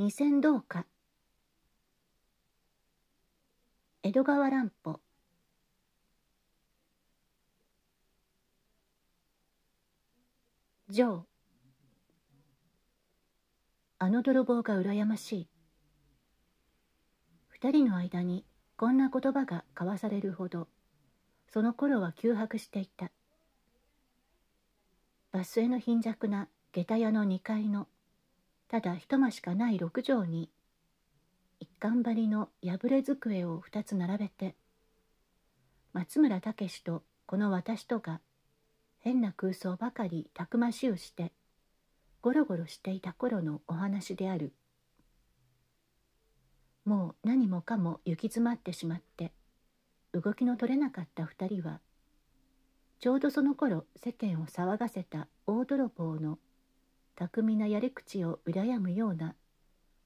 二千どうか江戸川乱歩ジョーあの泥棒が羨ましい二人の間にこんな言葉が交わされるほどその頃は窮迫していたバスへの貧弱な下駄屋の2階のただ一間しかない六畳に一貫張りの破れ机を2つ並べて松村武とこの私とが変な空想ばかりたくましをしてゴロゴロしていた頃のお話であるもう何もかも行き詰まってしまって動きの取れなかった2人はちょうどその頃世間を騒がせた大泥棒の巧みなやり口を羨むような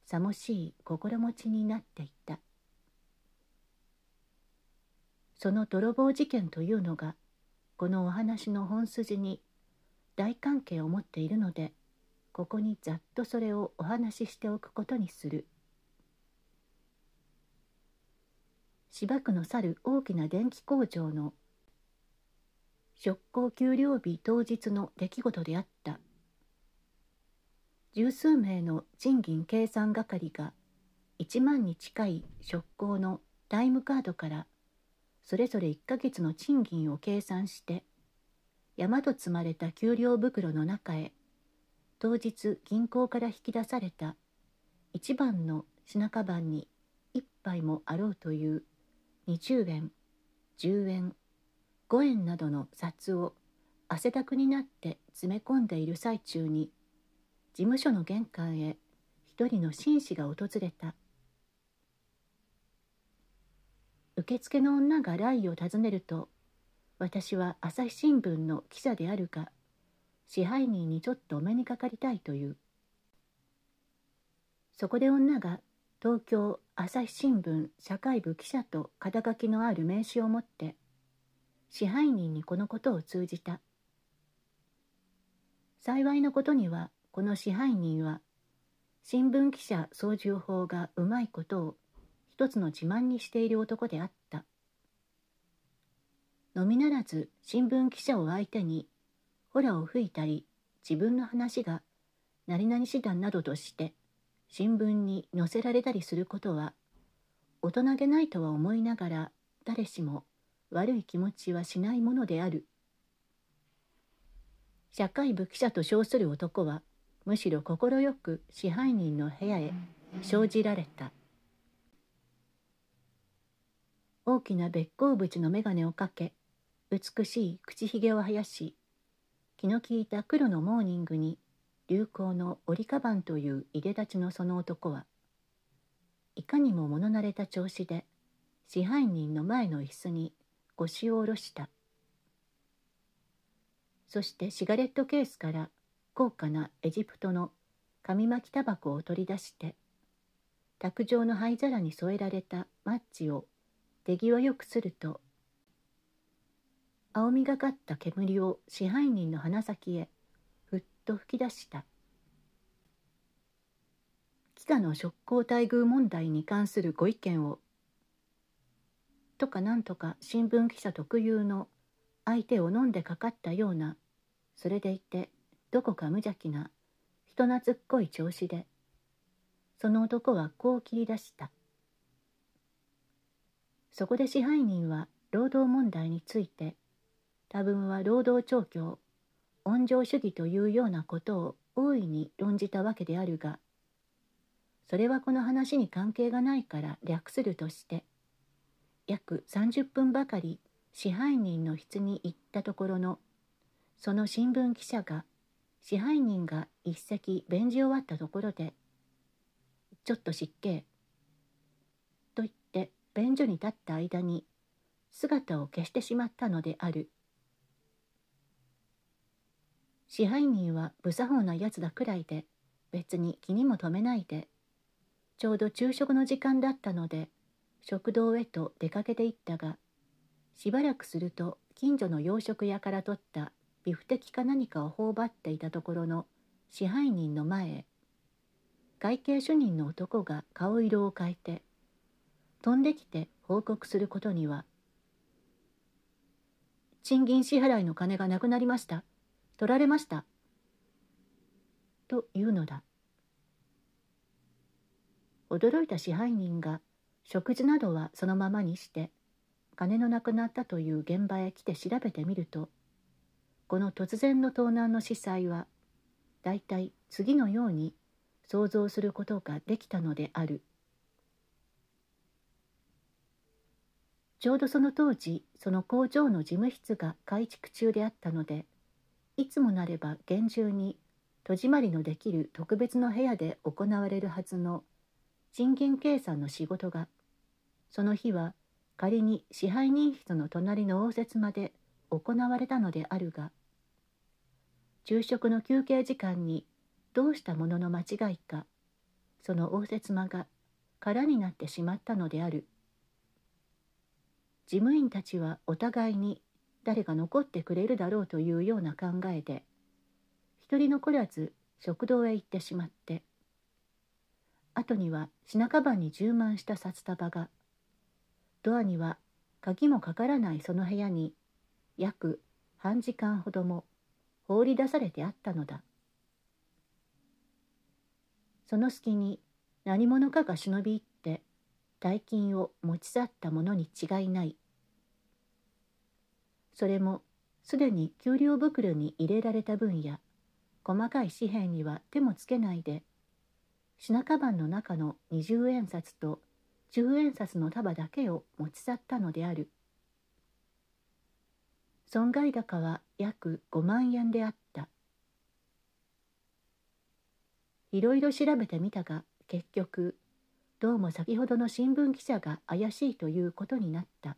さもしい心持ちになっていたその泥棒事件というのがこのお話の本筋に大関係を持っているのでここにざっとそれをお話ししておくことにする芝区の去る大きな電気工場の出工給料日当日の出来事であった十数名の賃金計算係が1万に近い職工のタイムカードからそれぞれ1ヶ月の賃金を計算して山と積まれた給料袋の中へ当日銀行から引き出された1番の品カバンに1杯もあろうという20円10円5円などの札を汗だくになって詰め込んでいる最中に事務所の玄関へ一人の紳士が訪れた受付の女が来を訪ねると私は朝日新聞の記者であるが支配人にちょっとお目にかかりたいというそこで女が東京朝日新聞社会部記者と肩書きのある名刺を持って支配人にこのことを通じた幸いなことにはこの支配人は新聞記者操縦法がうまいことを一つの自慢にしている男であったのみならず新聞記者を相手にホラを吹いたり自分の話が何々手段などとして新聞に載せられたりすることは大人げないとは思いながら誰しも悪い気持ちはしないものである社会部記者と称する男はむしろ快く支配人の部屋へ生じられた大きな別甲縁の眼鏡をかけ美しい口ひげを生やし気の利いた黒のモーニングに流行の折かばんといういでたちのその男はいかにも物慣れた調子で支配人の前の椅子に腰を下ろしたそしてシガレットケースから高価なエジプトの紙巻きタバコを取り出して卓上の灰皿に添えられたマッチを手際よくすると青みがかった煙を支配人の鼻先へふっと吹き出した餓の職工待遇問題に関するご意見をとかなんとか新聞記者特有の相手を飲んでかかったようなそれでいてどこか無邪気な人懐っこい調子でその男はこう切り出したそこで支配人は労働問題について多分は労働調教温情主義というようなことを大いに論じたわけであるがそれはこの話に関係がないから略するとして約30分ばかり支配人の室に行ったところのその新聞記者が支配人が一席便じ終わったところで「ちょっと失敬」と言って便所に立った間に姿を消してしまったのである支配人は無作法なやつだくらいで別に気にも留めないでちょうど昼食の時間だったので食堂へと出かけていったがしばらくすると近所の洋食屋から取ったビフテキか何かを頬張っていたところの支配人の前へ会計主任の男が顔色を変えて飛んできて報告することには「賃金支払いの金がなくなりました取られました」というのだ驚いた支配人が食事などはそのままにして金のなくなったという現場へ来て調べてみると「この突然の盗難の司祭は大体次のように想像することができたのであるちょうどその当時その工場の事務室が改築中であったのでいつもなれば厳重に戸締まりのできる特別の部屋で行われるはずの賃金計算の仕事がその日は仮に支配人室の隣の応接まで行われたのであるが昼食の休憩時間にどうしたものの間違いかその応接間が空になってしまったのである事務員たちはお互いに誰が残ってくれるだろうというような考えで一人残らず食堂へ行ってしまって後には品カバンに充満した札束がドアには鍵もかからないその部屋に約半時間ほども放り出されてあったのだその隙に何者かが忍び入って大金を持ち去ったものに違いないそれもすでに給料袋に入れられた分や細かい紙幣には手もつけないで品カバンの中の20円札と10円札の束だけを持ち去ったのである損害高は約5万円であったいろいろ調べてみたが結局どうも先ほどの新聞記者が怪しいということになった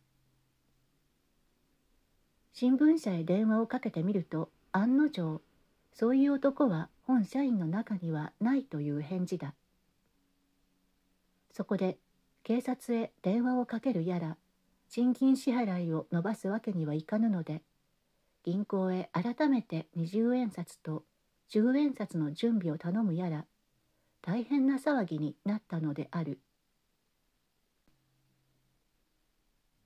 新聞社へ電話をかけてみると案の定そういう男は本社員の中にはないという返事だそこで警察へ電話をかけるやら賃金支払いを伸ばすわけにはいかぬので銀行へ改めて20円札と10円札の準備を頼むやら大変な騒ぎになったのである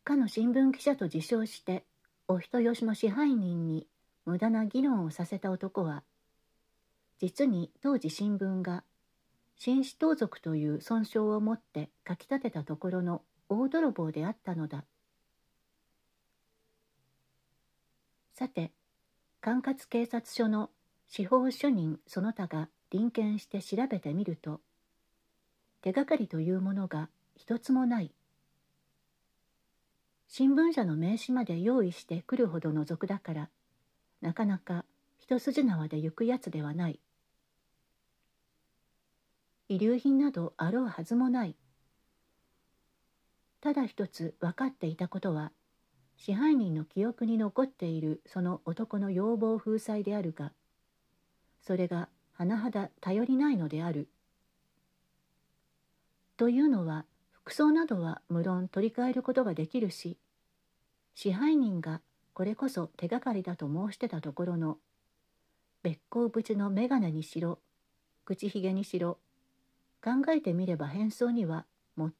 かの新聞記者と自称してお人よしの支配人に無駄な議論をさせた男は実に当時新聞が紳士盗賊という損傷をもってかき立てたところの大泥棒であったのだ。さて管轄警察署の司法主任その他が臨検して調べてみると手がかりというものが一つもない新聞社の名刺まで用意してくるほどの俗だからなかなか一筋縄で行くやつではない遺留品などあろうはずもないただ一つ分かっていたことは支配人の記憶に残っているその男の要望風采であるがそれが甚だ頼りないのである。というのは服装などは無論取り替えることができるし支配人がこれこそ手がかりだと申してたところの別甲縁の眼鏡にしろ口ひげにしろ考えてみれば変装には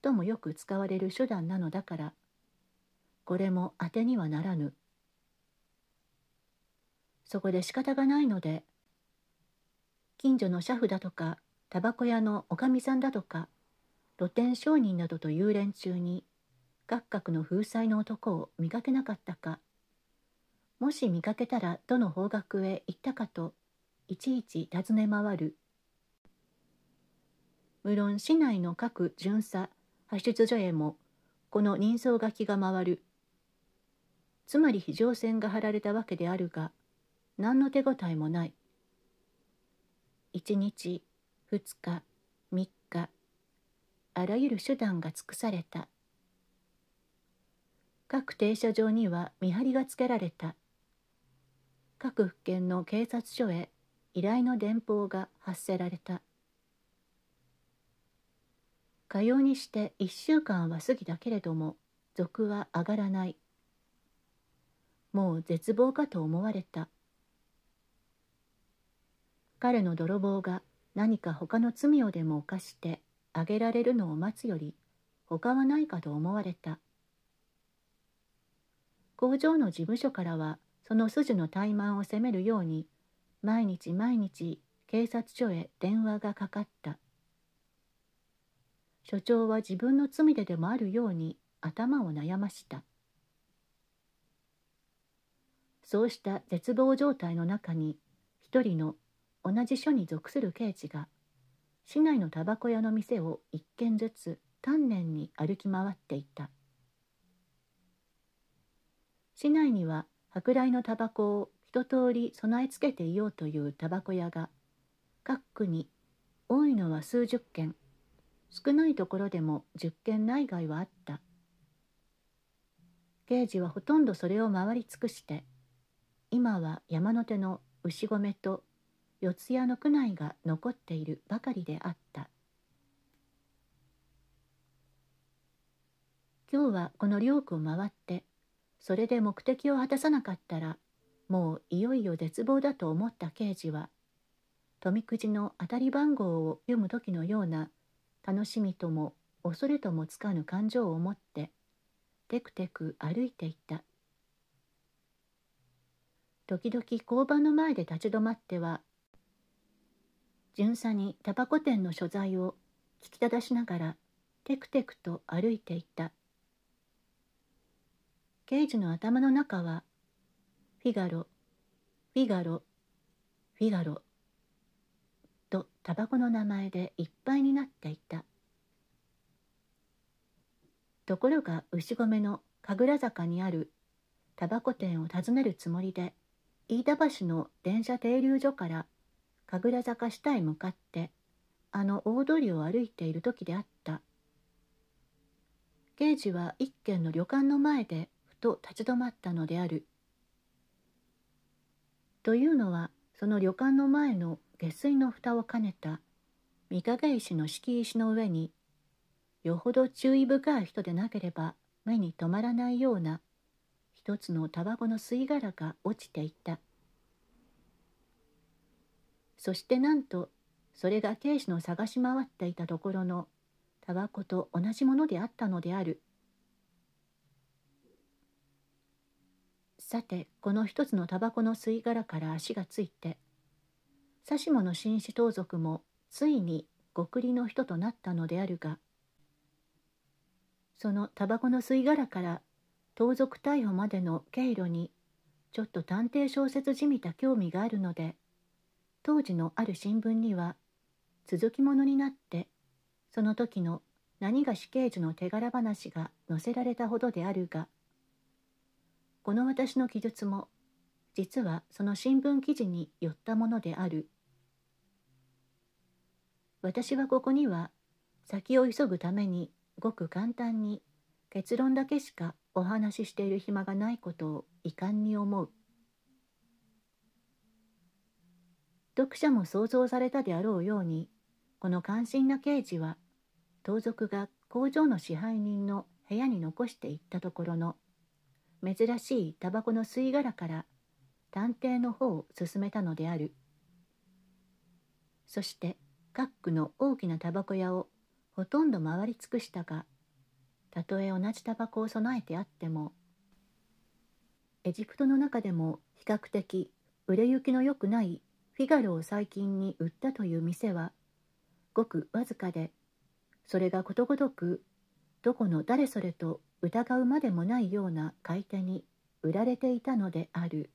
最もよく使われる手段なのだからこれも当てにはならぬそこで仕方がないので近所の車夫だとかタバコ屋のおかみさんだとか露店商人などという連中に各角の風采の男を見かけなかったかもし見かけたらどの方角へ行ったかといちいち尋ね回る無論市内の各巡査派出所へもこの人相書きが回るつまり非常線が張られたわけであるが何の手応えもない1日2日3日あらゆる手段が尽くされた各停車場には見張りがつけられた各府県の警察署へ依頼の電報が発せられたかようにして1週間は過ぎたけれども賊は上がらないもう絶望かと思われた彼の泥棒が何か他の罪をでも犯してあげられるのを待つより他はないかと思われた工場の事務所からはその筋の怠慢を責めるように毎日毎日警察署へ電話がかかった所長は自分の罪ででもあるように頭を悩ましたそうした絶望状態の中に一人の同じ署に属する刑事が市内のタバコ屋の店を一軒ずつ丹念に歩き回っていた市内には舶来のタバコを一通り備え付けていようというタバコ屋が各区に多いのは数十軒少ないところでも10軒内外はあった刑事はほとんどそれを回り尽くして今は山の手の牛込と四谷の区内が残っているばかりであった今日はこの両区を回ってそれで目的を果たさなかったらもういよいよ絶望だと思った刑事は富くじの当たり番号を読む時のような楽しみとも恐れともつかぬ感情を持ってテクテク歩いていった時々交番の前で立ち止まっては巡査にタバコ店の所在を聞きただしながらテクテクと歩いていた刑事の頭の中はフィガロフィガロフィガロとタバコの名前でいっぱいになっていたところが牛込の神楽坂にあるタバコ店を訪ねるつもりで飯田橋の電車停留所から神楽坂下へ向かってあの大通りを歩いている時であった刑事は一軒の旅館の前でふと立ち止まったのであるというのはその旅館の前の下水の蓋を兼ねた三影石の敷石の上によほど注意深い人でなければ目に留まらないような一つのタバコの吸い殻が落ちていたそしてなんとそれが亭主の探し回っていたところのタバコと同じものであったのであるさてこの一つのタバコの吸い殻から足がついて指しの紳士盗賊もついに極利の人となったのであるがそのタバコの吸い殻から盗賊逮捕までの経路にちょっと探偵小説じみた興味があるので当時のある新聞には続きものになってその時の何が死刑事の手柄話が載せられたほどであるがこの私の記述も実はその新聞記事によったものである私はここには先を急ぐためにごく簡単に結論だけしかお話ししている暇がないことを遺憾に思う読者も想像されたであろうようにこの関心な刑事は盗賊が工場の支配人の部屋に残していったところの珍しいタバコの吸い殻から探偵の方を進めたのであるそして各区の大きなタバコ屋をほとんど回り尽くしたがたとえ同じタバコを備えてあってもエジプトの中でも比較的売れ行きの良くないフィガロを最近に売ったという店はごくわずかでそれがことごとくどこの誰それと疑うまでもないような買い手に売られていたのである。